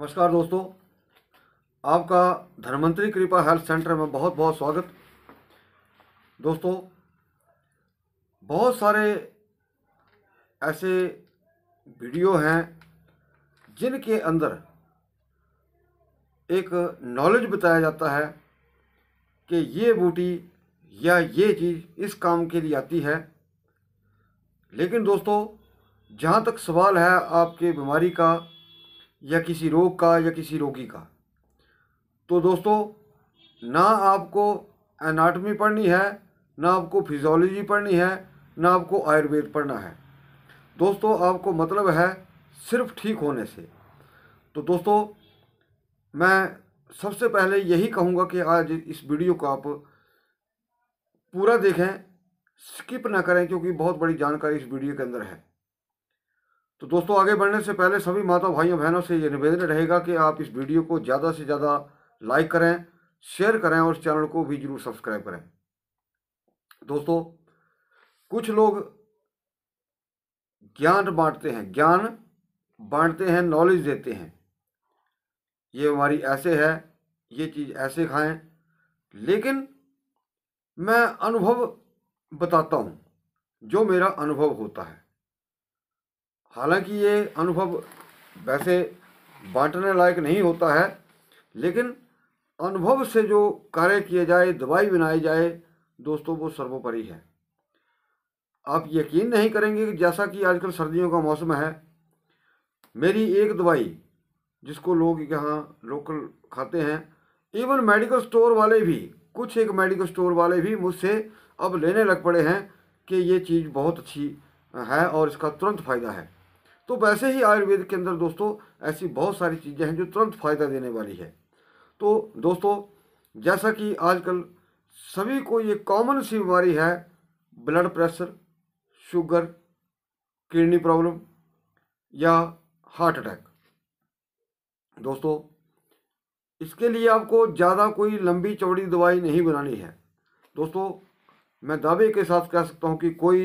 नमस्कार दोस्तों आपका धनवंतरी कृपा हेल्थ सेंटर में बहुत बहुत स्वागत दोस्तों बहुत सारे ऐसे वीडियो हैं जिनके अंदर एक नॉलेज बताया जाता है कि ये बूटी या ये चीज़ इस काम के लिए आती है लेकिन दोस्तों जहाँ तक सवाल है आपके बीमारी का या किसी रोग का या किसी रोगी का तो दोस्तों ना आपको एनाटमी पढ़नी है ना आपको फिजोलॉजी पढ़नी है ना आपको आयुर्वेद पढ़ना है दोस्तों आपको मतलब है सिर्फ ठीक होने से तो दोस्तों मैं सबसे पहले यही कहूँगा कि आज इस वीडियो को आप पूरा देखें स्किप ना करें क्योंकि बहुत बड़ी जानकारी इस वीडियो के अंदर है तो दोस्तों आगे बढ़ने से पहले सभी माता भाइयों बहनों से ये निवेदन रहेगा कि आप इस वीडियो को ज़्यादा से ज़्यादा लाइक करें शेयर करें और चैनल को भी जरूर सब्सक्राइब करें दोस्तों कुछ लोग ज्ञान बांटते हैं ज्ञान बांटते हैं नॉलेज देते हैं ये हमारी ऐसे है ये चीज़ ऐसे खाएं लेकिन मैं अनुभव बताता हूँ जो मेरा अनुभव होता है हालांकि ये अनुभव वैसे बांटने लायक नहीं होता है लेकिन अनुभव से जो कार्य किए जाए दवाई बनाई जाए दोस्तों वो सर्वोपरि है आप यकीन नहीं करेंगे कि जैसा कि आजकल सर्दियों का मौसम है मेरी एक दवाई जिसको लोग यहाँ लोकल खाते हैं इवन मेडिकल स्टोर वाले भी कुछ एक मेडिकल स्टोर वाले भी मुझसे अब लेने लग पड़े हैं कि ये चीज़ बहुत अच्छी है और इसका तुरंत फ़ायदा है तो वैसे ही आयुर्वेद के अंदर दोस्तों ऐसी बहुत सारी चीज़ें हैं जो तुरंत फ़ायदा देने वाली है तो दोस्तों जैसा कि आजकल सभी को ये कॉमन सी बीमारी है blood pressure sugar kidney problem या हार्ट अटैक दोस्तों इसके लिए आपको ज़्यादा कोई लंबी चौड़ी दवाई नहीं बनानी है दोस्तों मैं दावे के साथ कह सकता हूँ कि कोई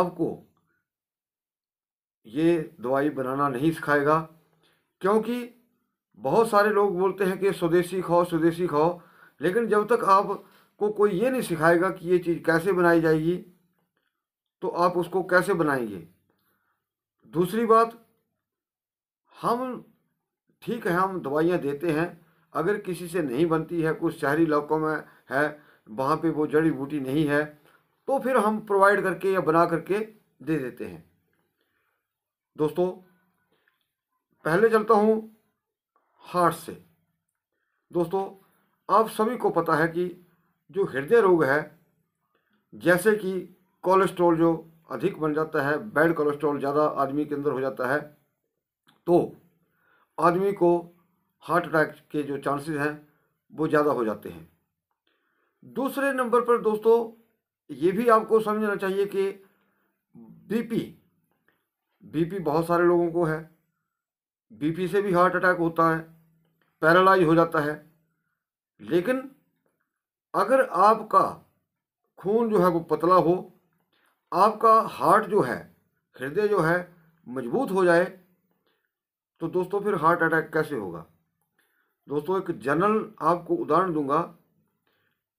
आपको ये दवाई बनाना नहीं सिखाएगा क्योंकि बहुत सारे लोग बोलते हैं कि स्वदेशी खाओ स्वदेशी खाओ लेकिन जब तक आप को कोई ये नहीं सिखाएगा कि ये चीज़ कैसे बनाई जाएगी तो आप उसको कैसे बनाएंगे दूसरी बात हम ठीक है हम दवाइयाँ देते हैं अगर किसी से नहीं बनती है कुछ शहरी इलाकों में है वहाँ पे वो जड़ी बूटी नहीं है तो फिर हम प्रोवाइड करके या बना करके दे देते हैं दोस्तों पहले चलता हूँ हार्ट से दोस्तों आप सभी को पता है कि जो हृदय रोग है जैसे कि कोलेस्ट्रॉल जो अधिक बन जाता है बैड कोलेस्ट्रॉल ज़्यादा आदमी के अंदर हो जाता है तो आदमी को हार्ट अटैक के जो चांसेस हैं वो ज़्यादा हो जाते हैं दूसरे नंबर पर दोस्तों ये भी आपको समझना चाहिए कि बीपी बीपी बहुत सारे लोगों को है बीपी से भी हार्ट अटैक होता है पैरालाइज हो जाता है लेकिन अगर आपका खून जो है वो पतला हो आपका हार्ट जो है हृदय जो है मजबूत हो जाए तो दोस्तों फिर हार्ट अटैक कैसे होगा दोस्तों एक जनरल आपको उदाहरण दूंगा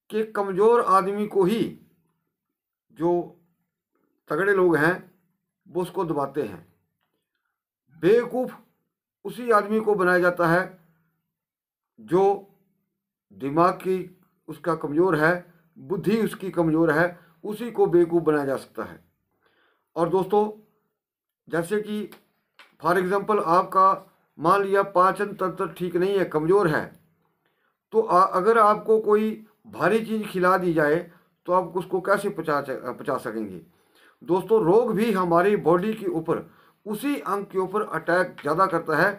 कि कमज़ोर आदमी को ही जो तगड़े लोग हैं वो उसको दबाते हैं बेवकूफ़ उसी आदमी को बनाया जाता है जो दिमाग की उसका कमज़ोर है बुद्धि उसकी कमज़ोर है उसी को बेवकूफ़ बनाया जा सकता है और दोस्तों जैसे कि फॉर एग्ज़ाम्पल आपका मान लिया पाचन तंत्र ठीक नहीं है कमज़ोर है तो आ, अगर आपको कोई भारी चीज़ खिला दी जाए तो आप उसको कैसे पचा पचा सकेंगे दोस्तों रोग भी हमारी बॉडी के ऊपर उसी अंग के ऊपर अटैक ज़्यादा करता है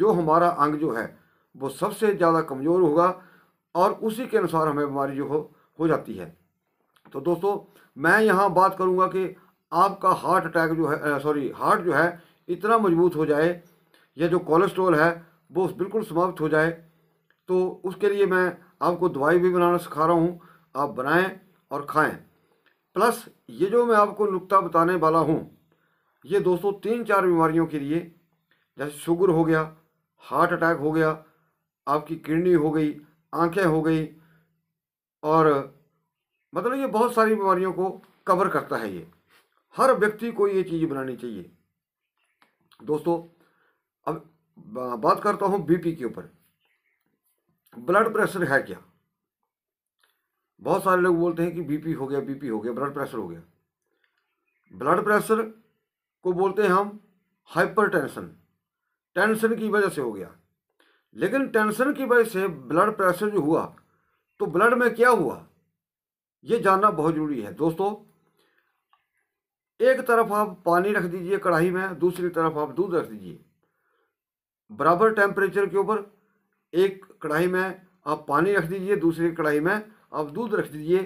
जो हमारा अंग जो है वो सबसे ज़्यादा कमज़ोर होगा और उसी के अनुसार हमें बीमारी जो हो हो जाती है तो दोस्तों मैं यहाँ बात करूँगा कि आपका हार्ट अटैक जो है सॉरी हार्ट जो है इतना मजबूत हो जाए या जो कोलेस्ट्रोल है वो बिल्कुल समाप्त हो जाए तो उसके लिए मैं आपको दवाई भी बनाना सिखा रहा हूँ आप बनाएं और खाएं प्लस ये जो मैं आपको नुकता बताने वाला हूँ ये दोस्तों तीन चार बीमारियों के लिए जैसे शुगर हो गया हार्ट अटैक हो गया आपकी किडनी हो गई आंखें हो गई और मतलब ये बहुत सारी बीमारियों को कवर करता है ये हर व्यक्ति को ये चीज़ बनानी चाहिए दोस्तों अब बात करता हूँ बीपी के ऊपर ब्लड प्रेशर है क्या बहुत सारे लोग बोलते हैं कि बीपी हो गया बीपी हो गया ब्लड प्रेशर हो गया ब्लड प्रेशर को बोलते हैं हम हाइपरटेंशन टेंशन की वजह से हो गया लेकिन टेंशन की वजह से ब्लड प्रेशर जो हुआ तो ब्लड में क्या हुआ ये जानना बहुत ज़रूरी है दोस्तों एक तरफ आप पानी रख दीजिए कढ़ाई में दूसरी तरफ आप दूध रख दीजिए बराबर टेम्परेचर के ऊपर एक कढ़ाई में आप पानी रख दीजिए दूसरी कढ़ाई में आप दूध रख दीजिए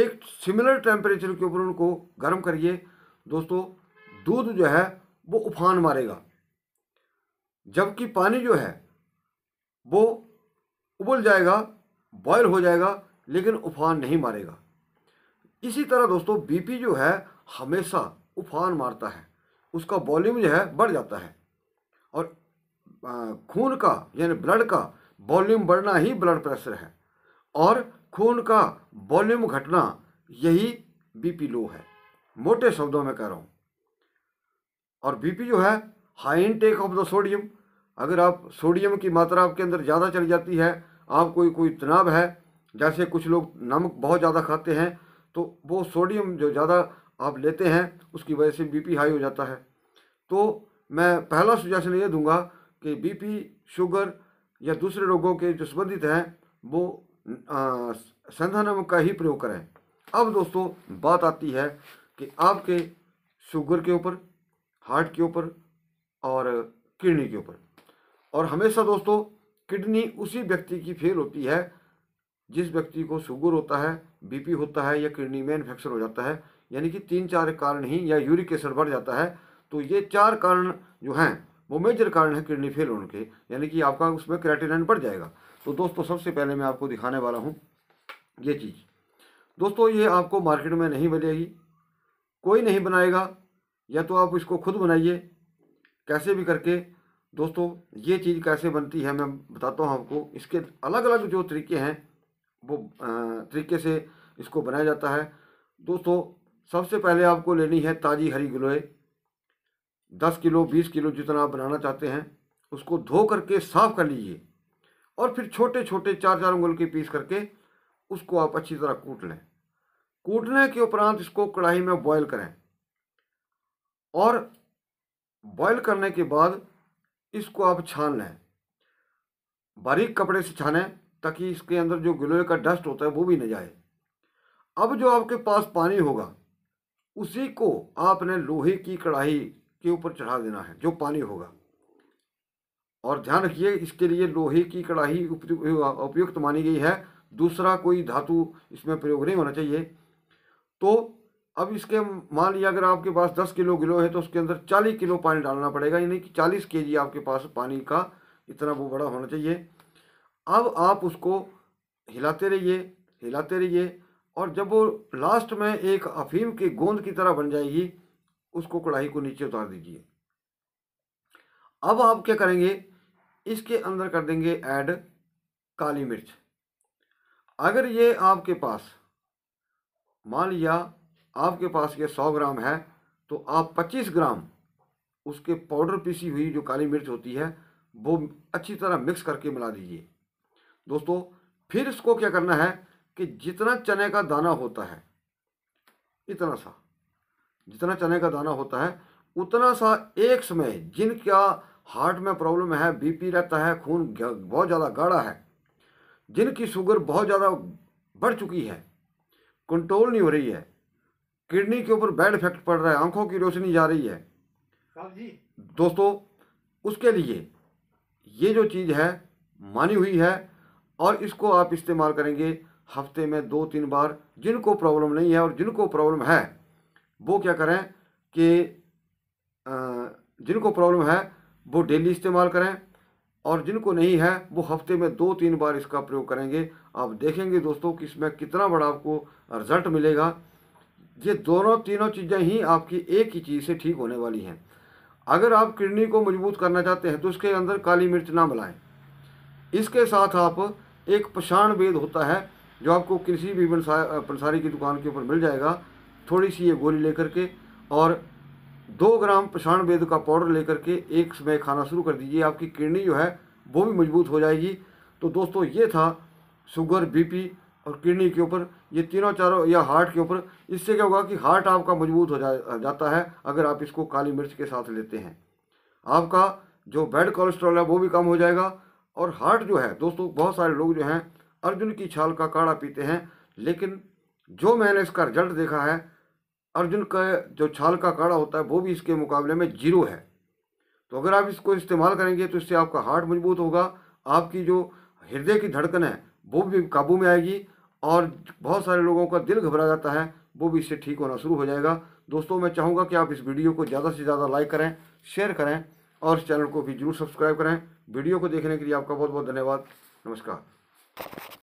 एक सिमिलर टेम्परेचर के ऊपर उनको गर्म करिए दोस्तों दूध जो है वो उफान मारेगा जबकि पानी जो है वो उबल जाएगा बॉयल हो जाएगा लेकिन उफान नहीं मारेगा इसी तरह दोस्तों बीपी जो है हमेशा उफान मारता है उसका वॉल्यूम जो है बढ़ जाता है और खून का यानी ब्लड का वॉल्यूम बढ़ना ही ब्लड प्रेशर है और खून का वॉल्यूम घटना यही बीपी लो है मोटे शब्दों में कह रहा हूँ और बीपी जो है high intake of the sodium अगर आप सोडियम की मात्रा आपके अंदर ज़्यादा चली जाती है आप कोई कोई तनाव है जैसे कुछ लोग नमक बहुत ज़्यादा खाते हैं तो वो सोडियम जो ज़्यादा आप लेते हैं उसकी वजह से बीपी हाई हो जाता है तो मैं पहला सुजेशन ये दूंगा कि बीपी शुगर या दूसरे रोगों के जो संबंधित हैं वो संधानम का ही प्रयोग करें अब दोस्तों बात आती है कि आपके शुगर के ऊपर हार्ट के ऊपर और किडनी के ऊपर और हमेशा दोस्तों किडनी उसी व्यक्ति की फेल होती है जिस व्यक्ति को शुगर होता है बीपी होता है या किडनी में इन्फेक्शन हो जाता है यानी कि तीन चार कारण ही या यूरिक एसिड बढ़ जाता है तो ये चार कारण जो हैं वो मेजर कारण है किडनी फेल होने के यानी कि आपका उसमें क्राइटेरियन बढ़ जाएगा तो दोस्तों सबसे पहले मैं आपको दिखाने वाला हूँ ये चीज़ दोस्तों ये आपको मार्केट में नहीं मिलेगी कोई नहीं बनाएगा या तो आप इसको खुद बनाइए कैसे भी करके दोस्तों ये चीज़ कैसे बनती है मैं बताता हूँ आपको इसके अलग अलग जो तरीके हैं वो तरीके से इसको बनाया जाता है दोस्तों सबसे पहले आपको लेनी है ताज़ी हरी गलोए दस किलो बीस किलो जितना आप बनाना चाहते हैं उसको धो करके साफ कर लीजिए और फिर छोटे छोटे चार चार उंगल के पीस करके उसको आप अच्छी तरह कूट लें कूटने के उपरांत इसको कढ़ाई में बॉयल करें और बॉयल करने के बाद इसको आप छान लें बारीक कपड़े से छानें ताकि इसके अंदर जो गिलोय का डस्ट होता है वो भी न जाए अब जो आपके पास पानी होगा उसी को आपने लोहे की कढ़ाई के ऊपर चढ़ा देना है जो पानी होगा और ध्यान रखिए इसके लिए लोहे की कड़ाही उपयुक्त मानी गई है दूसरा कोई धातु इसमें प्रयोग नहीं होना चाहिए तो अब इसके मान लिया अगर आपके पास दस किलो गिलो है तो उसके अंदर चालीस किलो पानी डालना पड़ेगा यानी कि चालीस के जी आपके पास पानी का इतना वो बड़ा होना चाहिए अब आप उसको हिलाते रहिए हिलाते रहिए और जब वो लास्ट में एक अफीम के गोंद की तरह बन जाएगी उसको कढ़ाई को नीचे उतार दीजिए अब आप क्या करेंगे इसके अंदर कर देंगे ऐड काली मिर्च अगर ये आपके पास मान लिया आपके पास ये सौ ग्राम है तो आप पच्चीस ग्राम उसके पाउडर पीसी हुई जो काली मिर्च होती है वो अच्छी तरह मिक्स करके मिला दीजिए दोस्तों फिर इसको क्या करना है कि जितना चने का दाना होता है इतना सा जितना चने का दाना होता है उतना सा एक समय जिनका हार्ट में प्रॉब्लम है बीपी रहता है खून बहुत ज़्यादा गाढ़ा है जिनकी शुगर बहुत ज़्यादा बढ़ चुकी है कंट्रोल नहीं हो रही है किडनी के ऊपर बैड इफेक्ट पड़ रहा है आंखों की रोशनी जा रही है दोस्तों उसके लिए ये जो चीज़ है मानी हुई है और इसको आप इस्तेमाल करेंगे हफ्ते में दो तीन बार जिनको प्रॉब्लम नहीं है और जिनको प्रॉब्लम है वो क्या करें कि जिनको प्रॉब्लम है वो डेली इस्तेमाल करें और जिनको नहीं है वो हफ्ते में दो तीन बार इसका प्रयोग करेंगे आप देखेंगे दोस्तों कि इसमें कितना बड़ा आपको रिजल्ट मिलेगा ये दोनों तीनों चीज़ें ही आपकी एक ही चीज़ से ठीक होने वाली हैं अगर आप किडनी को मजबूत करना चाहते हैं तो उसके अंदर काली मिर्च ना मिलाएं इसके साथ आप एक पशाण वेद होता है जो आपको किसी भी पंसारी की दुकान के ऊपर मिल जाएगा थोड़ी सी ये गोली लेकर के और दो ग्राम पषाण बेद का पाउडर लेकर के एक समय खाना शुरू कर दीजिए आपकी किडनी जो है वो भी मजबूत हो जाएगी तो दोस्तों ये था शुगर बीपी और किडनी के ऊपर ये तीनों चारों या हार्ट के ऊपर इससे क्या होगा कि हार्ट आपका मजबूत हो जा जाता है अगर आप इसको काली मिर्च के साथ लेते हैं आपका जो बैड कोलेस्ट्रॉल है वो भी कम हो जाएगा और हार्ट जो है दोस्तों बहुत सारे लोग जो हैं अर्जुन की छाल का काढ़ा पीते हैं लेकिन जो मैंने इसका रिजल्ट देखा है अर्जुन का जो छाल का काड़ा होता है वो भी इसके मुकाबले में जीरो है तो अगर आप इसको इस्तेमाल करेंगे तो इससे आपका हार्ट मजबूत होगा आपकी जो हृदय की धड़कन है वो भी काबू में आएगी और बहुत सारे लोगों का दिल घबरा जाता है वो भी इससे ठीक होना शुरू हो जाएगा दोस्तों मैं चाहूँगा कि आप इस वीडियो को ज़्यादा से ज़्यादा लाइक करें शेयर करें और चैनल को भी जरूर सब्सक्राइब करें वीडियो को देखने के लिए आपका बहुत बहुत धन्यवाद नमस्कार